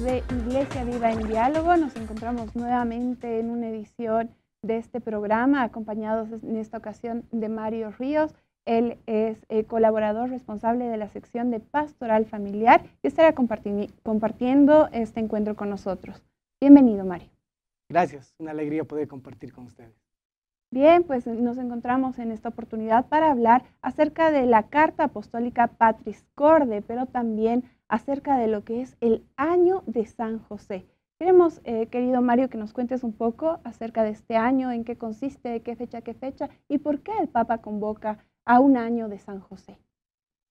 de Iglesia Viva en Diálogo, nos encontramos nuevamente en una edición de este programa, acompañados en esta ocasión de Mario Ríos. Él es eh, colaborador responsable de la sección de Pastoral Familiar y estará compartiendo este encuentro con nosotros. Bienvenido, Mario. Gracias, una alegría poder compartir con ustedes. Bien, pues nos encontramos en esta oportunidad para hablar acerca de la Carta Apostólica Patris Corde, pero también acerca de lo que es el año de San José. Queremos, eh, querido Mario, que nos cuentes un poco acerca de este año, en qué consiste, qué fecha, qué fecha, y por qué el Papa convoca a un año de San José.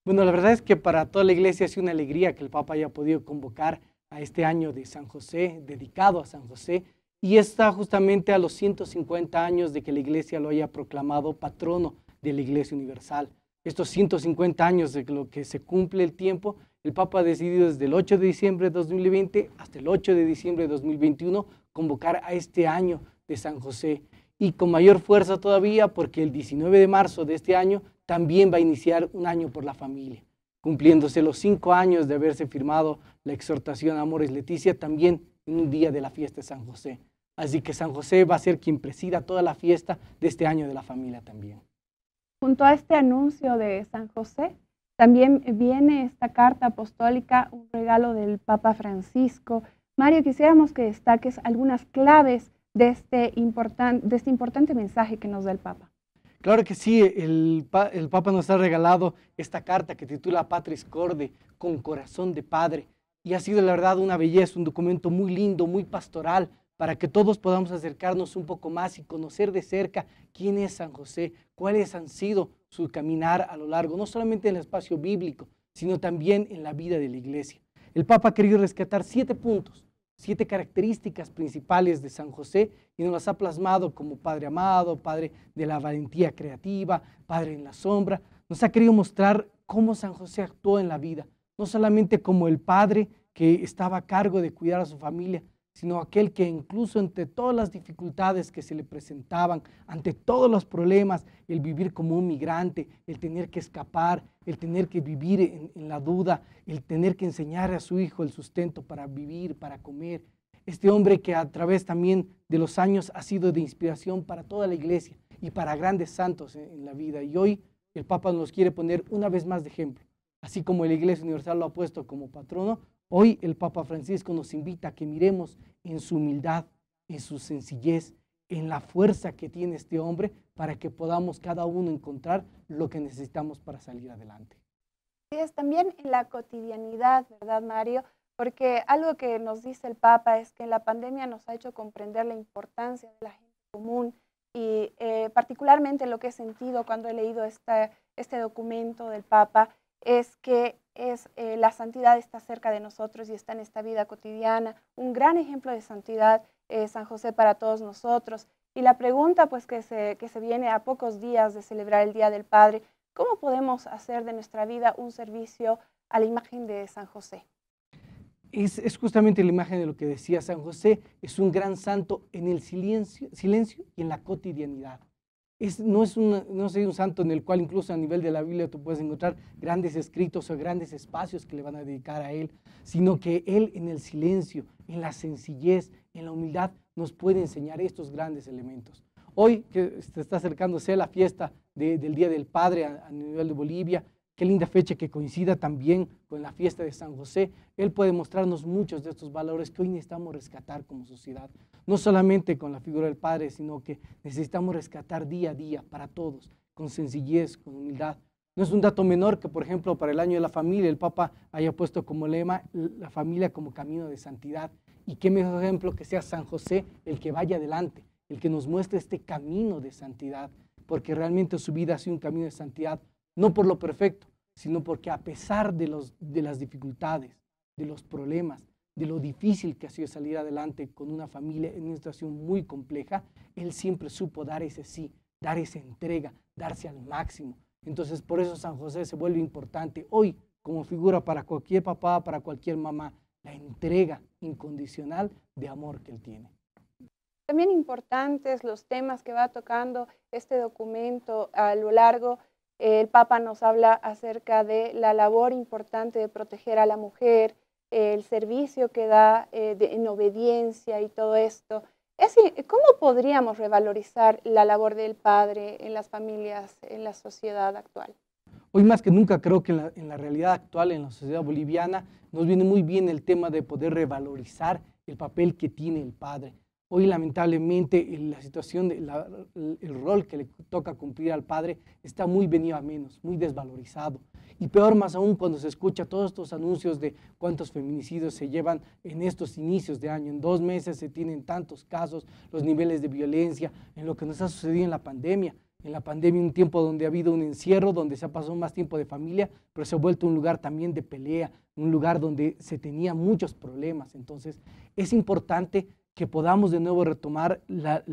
Bueno, la verdad es que para toda la iglesia es una alegría que el Papa haya podido convocar a este año de San José, dedicado a San José, y está justamente a los 150 años de que la iglesia lo haya proclamado patrono de la iglesia universal. Estos 150 años de lo que se cumple el tiempo el Papa ha decidido desde el 8 de diciembre de 2020 hasta el 8 de diciembre de 2021 convocar a este año de San José y con mayor fuerza todavía porque el 19 de marzo de este año también va a iniciar un año por la familia. Cumpliéndose los cinco años de haberse firmado la exhortación Amores Leticia también en un día de la fiesta de San José. Así que San José va a ser quien presida toda la fiesta de este año de la familia también. Junto a este anuncio de San José, también viene esta carta apostólica, un regalo del Papa Francisco. Mario, quisiéramos que destaques algunas claves de este, este importante mensaje que nos da el Papa. Claro que sí, el, el Papa nos ha regalado esta carta que titula Patris Corde, con corazón de padre. Y ha sido la verdad una belleza, un documento muy lindo, muy pastoral, para que todos podamos acercarnos un poco más y conocer de cerca quién es San José, cuáles han sido su caminar a lo largo, no solamente en el espacio bíblico, sino también en la vida de la iglesia. El Papa ha querido rescatar siete puntos, siete características principales de San José y nos las ha plasmado como Padre amado, Padre de la valentía creativa, Padre en la sombra. Nos ha querido mostrar cómo San José actuó en la vida, no solamente como el Padre que estaba a cargo de cuidar a su familia, sino aquel que incluso ante todas las dificultades que se le presentaban, ante todos los problemas, el vivir como un migrante, el tener que escapar, el tener que vivir en, la duda, el tener que enseñar a su hijo el sustento para vivir, para comer. Este hombre que a través también de los años ha sido de inspiración para toda la iglesia y para grandes santos en la vida. Y hoy el Papa nos quiere poner una vez más de ejemplo. Así como la Iglesia Universal lo ha puesto como patrono, Hoy el Papa Francisco nos invita a que miremos en su humildad, en su sencillez, en la fuerza que tiene este hombre para que podamos cada uno encontrar lo que necesitamos para salir adelante. y es también en la cotidianidad, ¿verdad, Mario? Porque algo que nos dice el Papa es que la pandemia nos ha hecho comprender la importancia de la gente común y eh, particularmente lo que he sentido cuando he leído este documento del Papa es que es eh, la santidad está cerca de nosotros y está en esta vida cotidiana. Un gran ejemplo de santidad es eh, San José para todos nosotros. Y la pregunta pues que se, que se viene a pocos días de celebrar el Día del Padre, ¿cómo podemos hacer de nuestra vida un servicio a la imagen de San José? Es, justamente la imagen de lo que decía San José, es un gran santo en el silencio y en la cotidianidad no, es soy un santo en el cual incluso a nivel de la Biblia tú puedes encontrar grandes escritos o grandes espacios que le van a dedicar a Él, sino que Él en el silencio, en la sencillez, en la humildad, nos puede enseñar estos grandes elementos. Hoy que se está acercándose la fiesta del Día del Padre a nivel de Bolivia, Qué linda fecha que coincida también con la fiesta de San José. Él puede mostrarnos muchos de estos valores que hoy necesitamos rescatar como sociedad. No solamente con la figura del Padre, sino que necesitamos rescatar día a día para todos, con sencillez, con humildad. No es un dato menor que, por ejemplo, para el año de la familia, el Papa haya puesto como lema la familia como camino de santidad. Y qué mejor ejemplo que sea San José el que vaya adelante, el que nos muestre este camino de santidad, porque realmente su vida ha sido un camino de santidad, no por lo perfecto, sino porque a pesar de, las dificultades, de los problemas, de lo difícil que ha sido salir adelante con una familia en una situación muy compleja, él siempre supo dar ese sí, dar esa entrega, darse al máximo. Entonces, por eso San José se vuelve importante hoy como figura para cualquier papá, para cualquier mamá, la entrega incondicional de amor que él tiene. También importantes los temas que va tocando este documento a lo largo el Papa nos habla acerca de la labor importante de proteger a la mujer, el servicio que da eh, en obediencia y todo esto. Es, ¿Cómo podríamos revalorizar la labor del padre en las familias, en la sociedad actual? Hoy más que nunca creo que en la, realidad actual, en la sociedad boliviana, nos viene muy bien el tema de poder revalorizar el papel que tiene el padre. Hoy lamentablemente la situación, de el, rol que le toca cumplir al padre está muy venido a menos, muy desvalorizado. Y peor más aún cuando se escucha todos estos anuncios de cuántos feminicidios se llevan en estos inicios de año. En dos meses se tienen tantos casos, los niveles de violencia, en lo que nos ha sucedido en la pandemia. En la pandemia un tiempo donde ha habido un encierro, donde se ha pasado más tiempo de familia, pero se ha vuelto un lugar también de pelea, un lugar donde se tenía muchos problemas. Entonces es importante que podamos de nuevo retomar la,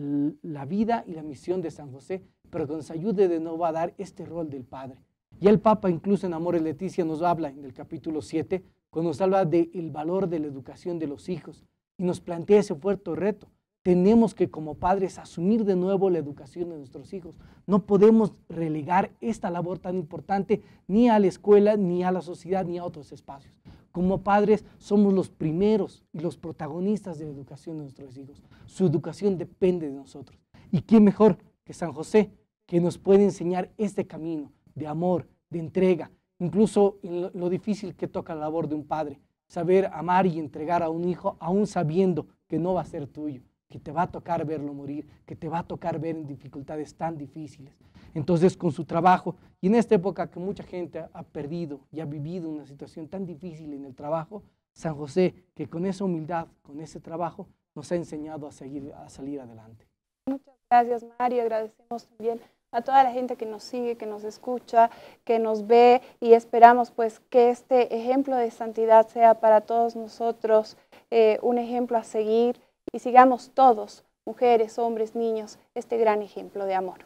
vida y la misión de San José, pero que nos ayude de nuevo a dar este rol del Padre. Y el Papa, incluso en Amores Leticia, nos habla en el capítulo 7, cuando nos habla del valor de la educación de los hijos y nos plantea ese fuerte reto. Tenemos que como padres asumir de nuevo la educación de nuestros hijos. No podemos relegar esta labor tan importante ni a la escuela, ni a la sociedad, ni a otros espacios. Como padres somos los primeros y los protagonistas de la educación de nuestros hijos. Su educación depende de nosotros. ¿Y quién mejor que San José, que nos puede enseñar este camino de amor, de entrega, incluso lo difícil que toca la labor de un padre, saber amar y entregar a un hijo aún sabiendo que no va a ser tuyo que te va a tocar verlo morir, que te va a tocar ver en dificultades tan difíciles. Entonces, con su trabajo, y en esta época que mucha gente ha perdido y ha vivido una situación tan difícil en el trabajo, San José, que con esa humildad, con ese trabajo, nos ha enseñado a, seguir, a salir adelante. Muchas gracias, Mario. Agradecemos también a toda la gente que nos sigue, que nos escucha, que nos ve y esperamos pues que este ejemplo de santidad sea para todos nosotros eh, un ejemplo a seguir y sigamos todos, mujeres, hombres, niños, este gran ejemplo de amor.